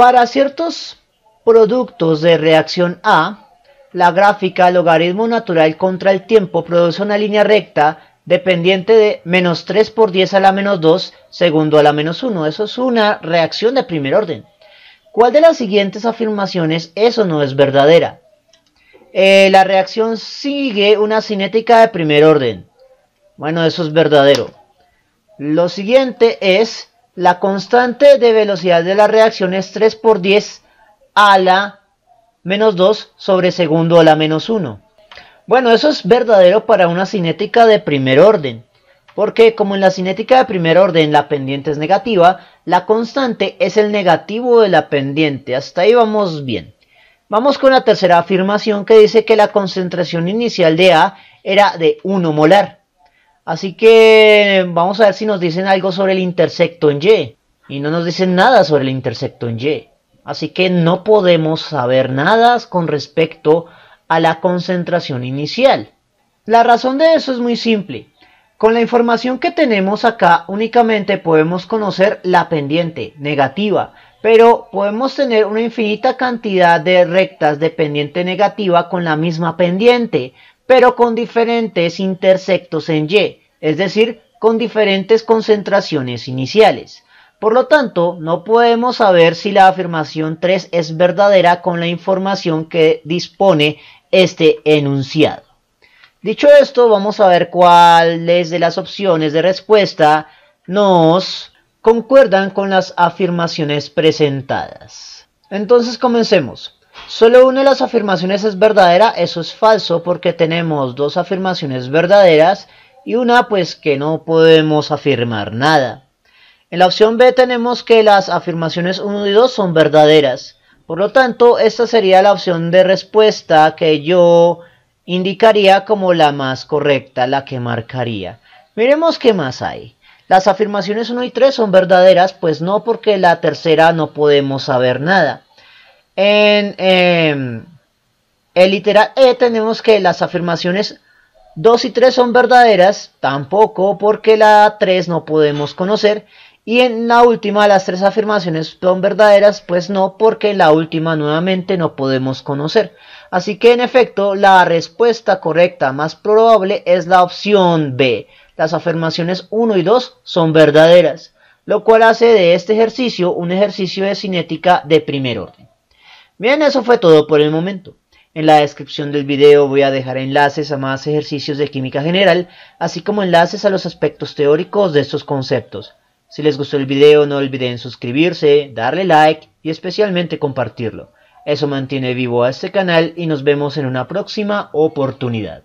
Para ciertos productos de reacción A, la gráfica logaritmo natural contra el tiempo produce una línea recta dependiente de menos 3 por 10 a la menos 2 segundo a la menos 1. Eso es una reacción de primer orden. ¿Cuál de las siguientes afirmaciones eso no es verdadera? Eh, la reacción sigue una cinética de primer orden. Bueno, eso es verdadero. Lo siguiente es la constante de velocidad de la reacción es 3 por 10 a la menos 2 sobre segundo a la menos 1. Bueno, eso es verdadero para una cinética de primer orden, porque como en la cinética de primer orden la pendiente es negativa, la constante es el negativo de la pendiente. Hasta ahí vamos bien. Vamos con la tercera afirmación que dice que la concentración inicial de A era de 1 molar. Así que vamos a ver si nos dicen algo sobre el intersecto en Y. Y no nos dicen nada sobre el intersecto en Y. Así que no podemos saber nada con respecto a la concentración inicial. La razón de eso es muy simple. Con la información que tenemos acá únicamente podemos conocer la pendiente negativa, pero podemos tener una infinita cantidad de rectas de pendiente negativa con la misma pendiente, pero con diferentes intersectos en Y, es decir, con diferentes concentraciones iniciales. Por lo tanto, no podemos saber si la afirmación 3 es verdadera con la información que dispone este enunciado. Dicho esto, vamos a ver cuáles de las opciones de respuesta nos concuerdan con las afirmaciones presentadas. Entonces comencemos. Solo una de las afirmaciones es verdadera, eso es falso porque tenemos dos afirmaciones verdaderas y una pues que no podemos afirmar nada. En la opción B tenemos que las afirmaciones 1 y 2 son verdaderas. Por lo tanto, esta sería la opción de respuesta que yo indicaría como la más correcta, la que marcaría. Miremos qué más hay. Las afirmaciones 1 y 3 son verdaderas, pues no porque la tercera no podemos saber nada. En el em, literal E tenemos que las afirmaciones 2 y 3 son verdaderas, tampoco porque la 3 no podemos conocer. Y en la última, las tres afirmaciones son verdaderas, pues no, porque la última nuevamente no podemos conocer. Así que en efecto, la respuesta correcta más probable es la opción B. Las afirmaciones 1 y 2 son verdaderas, lo cual hace de este ejercicio un ejercicio de cinética de primer orden. Bien, eso fue todo por el momento. En la descripción del video voy a dejar enlaces a más ejercicios de química general, así como enlaces a los aspectos teóricos de estos conceptos. Si les gustó el video no olviden suscribirse, darle like y especialmente compartirlo. Eso mantiene vivo a este canal y nos vemos en una próxima oportunidad.